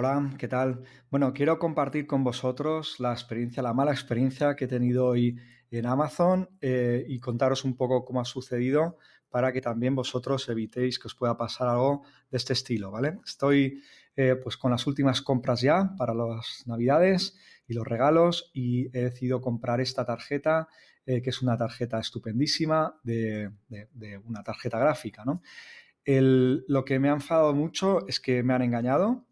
Hola, ¿qué tal? Bueno, quiero compartir con vosotros la experiencia, la mala experiencia que he tenido hoy en Amazon eh, y contaros un poco cómo ha sucedido para que también vosotros evitéis que os pueda pasar algo de este estilo, ¿vale? Estoy eh, pues con las últimas compras ya para las navidades y los regalos y he decidido comprar esta tarjeta eh, que es una tarjeta estupendísima de, una tarjeta gráfica, ¿no? lo que me ha enfadado mucho es que me han engañado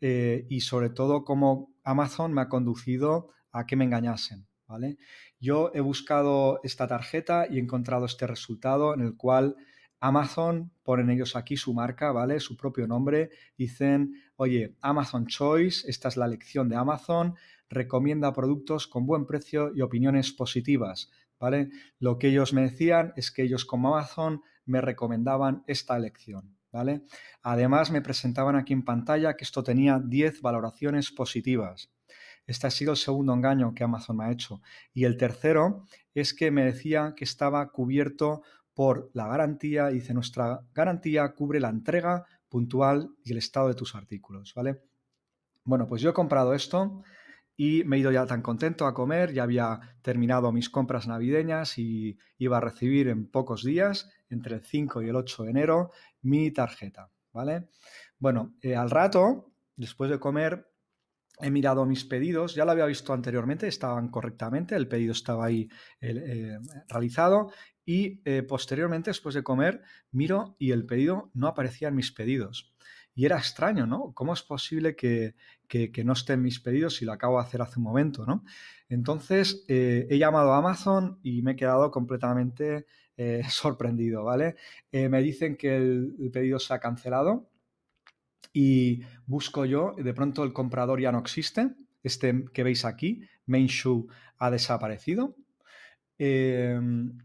eh, y sobre todo cómo Amazon me ha conducido a que me engañasen. ¿vale? Yo he buscado esta tarjeta y he encontrado este resultado en el cual Amazon, ponen ellos aquí su marca, ¿vale? Su propio nombre, dicen, oye, Amazon Choice, esta es la lección de Amazon, recomienda productos con buen precio y opiniones positivas, ¿vale? Lo que ellos me decían es que ellos como Amazon me recomendaban esta elección. Además, me presentaban aquí en pantalla que esto tenía 10 valoraciones positivas. Este ha sido el segundo engaño que Amazon me ha hecho. Y el tercero es que me decía que estaba cubierto por la garantía. Dice, nuestra garantía cubre la entrega puntual y el estado de tus artículos, ¿vale? Bueno, pues yo he comprado esto, y me he ido ya tan contento a comer, ya había terminado mis compras navideñas y iba a recibir en pocos días, entre el 5 y el 8 de enero, mi tarjeta, ¿vale? Bueno, eh, al rato, después de comer, he mirado mis pedidos, ya lo había visto anteriormente, estaban correctamente, el pedido estaba ahí eh, realizado y eh, posteriormente, después de comer, miro y el pedido no aparecía en mis pedidos. Y era extraño, ¿no? ¿Cómo es posible que, no estén mis pedidos si lo acabo de hacer hace un momento, ¿no? Entonces eh, he llamado a Amazon y me he quedado completamente eh, sorprendido, ¿vale? Eh, me dicen que el, pedido se ha cancelado y busco yo, de pronto el comprador ya no existe, este que veis aquí, Main ha desaparecido. Em,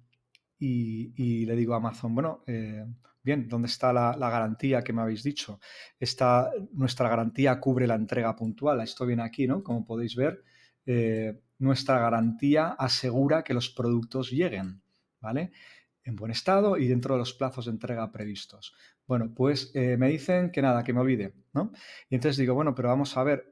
y, le digo a Amazon, bueno, eh, bien, ¿dónde está la, garantía que me habéis dicho? Esta, nuestra garantía cubre la entrega puntual, esto viene aquí, ¿no? Como podéis ver, eh, nuestra garantía asegura que los productos lleguen, ¿vale? En buen estado y dentro de los plazos de entrega previstos. Bueno, pues eh, me dicen que nada, que me olvide, ¿no? Y entonces digo, bueno, pero vamos a ver,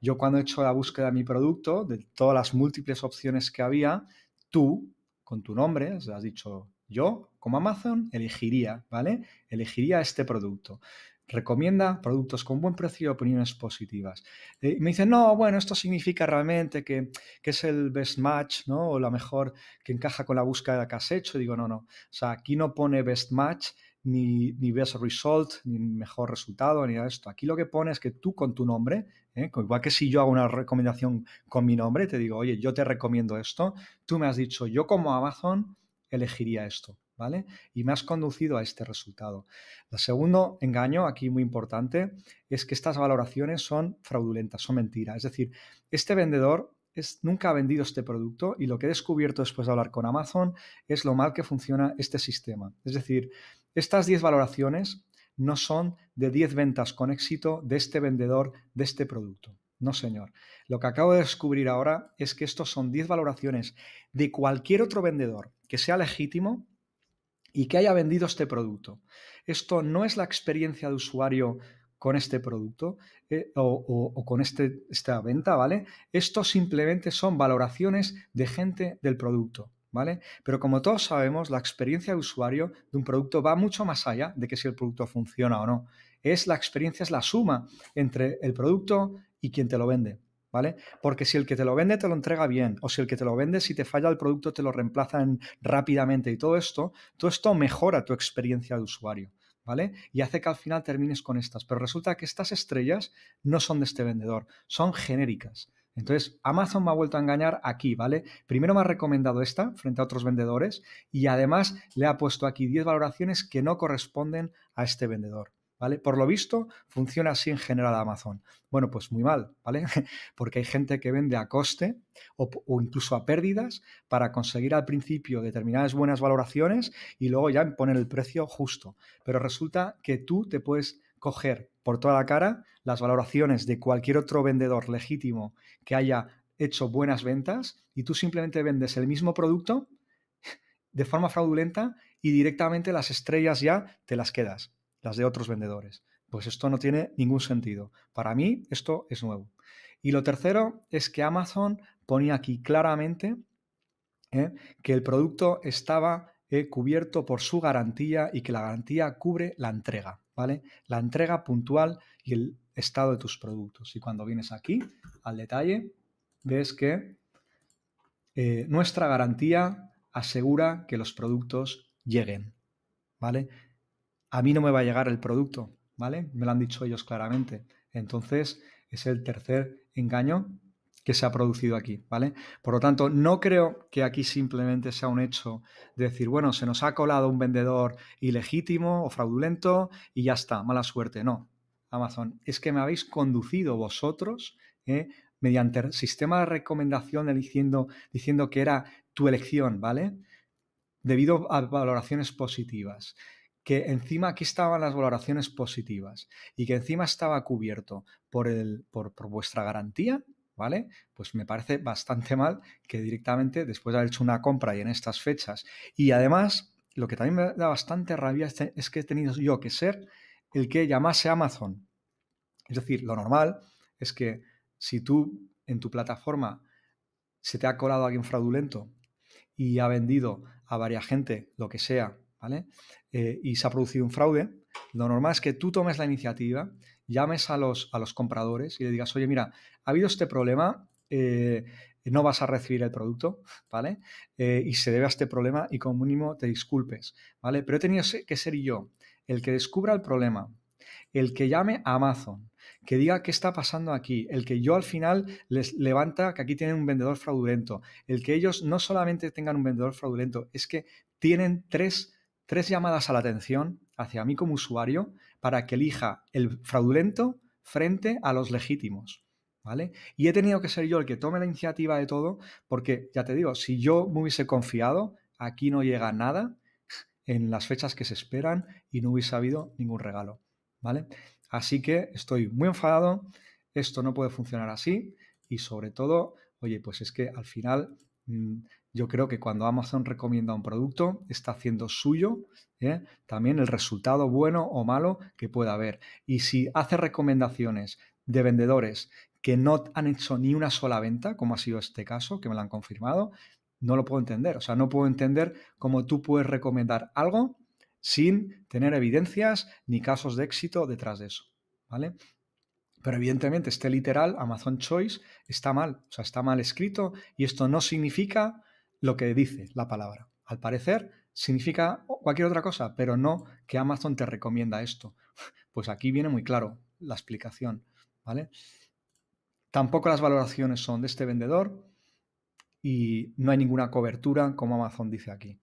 yo cuando he hecho la búsqueda de mi producto, de todas las múltiples opciones que había, tú con tu nombre, has dicho yo, como Amazon, elegiría, ¿vale? Elegiría este producto. Recomienda productos con buen precio y opiniones positivas. Eh, me dicen, no, bueno, esto significa realmente que, que, es el best match, ¿no? O la mejor que encaja con la búsqueda que has hecho. Y digo, no, no. O sea, aquí no pone best match, ni, ni best result, ni mejor resultado, ni nada de esto. Aquí lo que pone es que tú con tu nombre, ¿eh? igual que si yo hago una recomendación con mi nombre, te digo, oye, yo te recomiendo esto, tú me has dicho, yo como Amazon elegiría esto. ¿Vale? Y me has conducido a este resultado. El segundo engaño, aquí muy importante, es que estas valoraciones son fraudulentas, son mentiras. Es decir, este vendedor es, nunca ha vendido este producto y lo que he descubierto después de hablar con Amazon es lo mal que funciona este sistema. Es decir, estas 10 valoraciones no son de 10 ventas con éxito de este vendedor de este producto. No, señor. Lo que acabo de descubrir ahora es que estos son 10 valoraciones de cualquier otro vendedor que sea legítimo y que haya vendido este producto. Esto no es la experiencia de usuario con este producto eh, o, con este, esta venta, ¿vale? Esto simplemente son valoraciones de gente del producto. ¿vale? Pero como todos sabemos, la experiencia de usuario de un producto va mucho más allá de que si el producto funciona o no. Es la experiencia, es la suma entre el producto y quien te lo vende. ¿Vale? Porque si el que te lo vende te lo entrega bien, o si el que te lo vende, si te falla el producto, te lo reemplazan rápidamente y todo esto, todo esto mejora tu experiencia de usuario. ¿Vale? Y hace que al final termines con estas. Pero resulta que estas estrellas no son de este vendedor, son genéricas. Entonces, Amazon me ha vuelto a engañar aquí, ¿vale? Primero me ha recomendado esta frente a otros vendedores y además le ha puesto aquí 10 valoraciones que no corresponden a este vendedor. ¿Vale? Por lo visto, funciona así en general Amazon. Bueno, pues muy mal, ¿vale? Porque hay gente que vende a coste o, incluso a pérdidas para conseguir al principio determinadas buenas valoraciones y luego ya poner el precio justo. Pero resulta que tú te puedes coger por toda la cara las valoraciones de cualquier otro vendedor legítimo que haya hecho buenas ventas y tú simplemente vendes el mismo producto de forma fraudulenta y directamente las estrellas ya te las quedas, las de otros vendedores. Pues esto no tiene ningún sentido. Para mí esto es nuevo. Y lo tercero es que Amazon ponía aquí claramente ¿eh? que el producto estaba eh, cubierto por su garantía y que la garantía cubre la entrega. La entrega puntual y el estado de tus productos. Y cuando vienes aquí al detalle, ves que eh, nuestra garantía asegura que los productos lleguen, ¿vale? A mí no me va a llegar el producto, ¿vale? Me lo han dicho ellos claramente. Entonces, es el tercer engaño que se ha producido aquí, ¿vale? Por lo tanto, no creo que aquí simplemente sea un hecho de decir, bueno, se nos ha colado un vendedor ilegítimo o fraudulento y ya está, mala suerte. No, Amazon, es que me habéis conducido vosotros ¿eh? mediante el sistema de recomendación diciendo, diciendo que era tu elección, ¿vale? Debido a valoraciones positivas que encima aquí estaban las valoraciones positivas y que encima estaba cubierto por, el, por vuestra garantía, ¿vale? Pues me parece bastante mal que directamente después de haber hecho una compra y en estas fechas. Y además, lo que también me da bastante rabia es que he tenido yo que ser el que llamase a Amazon. Es decir, lo normal es que si tú en tu plataforma se te ha colado alguien fraudulento y ha vendido a varias gente lo que sea, ¿vale? Eh, y se ha producido un fraude, lo normal es que tú tomes la iniciativa llames a los, a los compradores y le digas, oye, mira, ha habido este problema, eh, no vas a recibir el producto, ¿vale? Eh, y se debe a este problema y como mínimo te disculpes, ¿vale? Pero he tenido que ser yo el que descubra el problema, el que llame a Amazon, que diga qué está pasando aquí, el que yo al final les levanta que aquí tienen un vendedor fraudulento, el que ellos no solamente tengan un vendedor fraudulento, es que tienen tres, tres llamadas a la atención hacia mí como usuario para que elija el fraudulento frente a los legítimos. ¿Vale? Y he tenido que ser yo el que tome la iniciativa de todo, porque ya te digo, si yo me hubiese confiado, aquí no llega nada en las fechas que se esperan y no hubiese habido ningún regalo, ¿vale? Así que estoy muy enfadado, esto no puede funcionar así y sobre todo, oye, pues es que al final Mm, yo creo que cuando Amazon recomienda un producto, está haciendo suyo ¿eh? también el resultado bueno o malo que pueda haber. Y si hace recomendaciones de vendedores que no han hecho ni una sola venta, como ha sido este caso, que me lo han confirmado, no lo puedo entender. O sea, no puedo entender cómo tú puedes recomendar algo sin tener evidencias ni casos de éxito detrás de eso. ¿Vale? Pero evidentemente este literal, Amazon Choice, está mal, o sea, está mal escrito y esto no significa lo que dice la palabra. Al parecer significa cualquier otra cosa, pero no que Amazon te recomienda esto. Pues aquí viene muy claro la explicación, ¿vale? Tampoco las valoraciones son de este vendedor y no hay ninguna cobertura como Amazon dice aquí.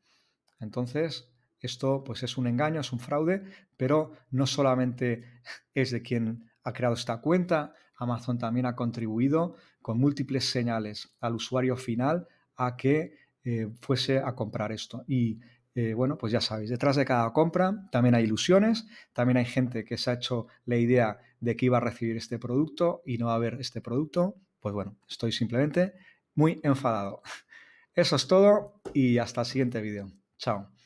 Entonces, esto pues es un engaño, es un fraude, pero no solamente es de quien ha creado esta cuenta, Amazon también ha contribuido con múltiples señales al usuario final a que eh, fuese a comprar esto. Y eh, bueno, pues ya sabéis, detrás de cada compra también hay ilusiones, también hay gente que se ha hecho la idea de que iba a recibir este producto y no va a haber este producto. Pues bueno, estoy simplemente muy enfadado. Eso es todo y hasta el siguiente vídeo. Chao.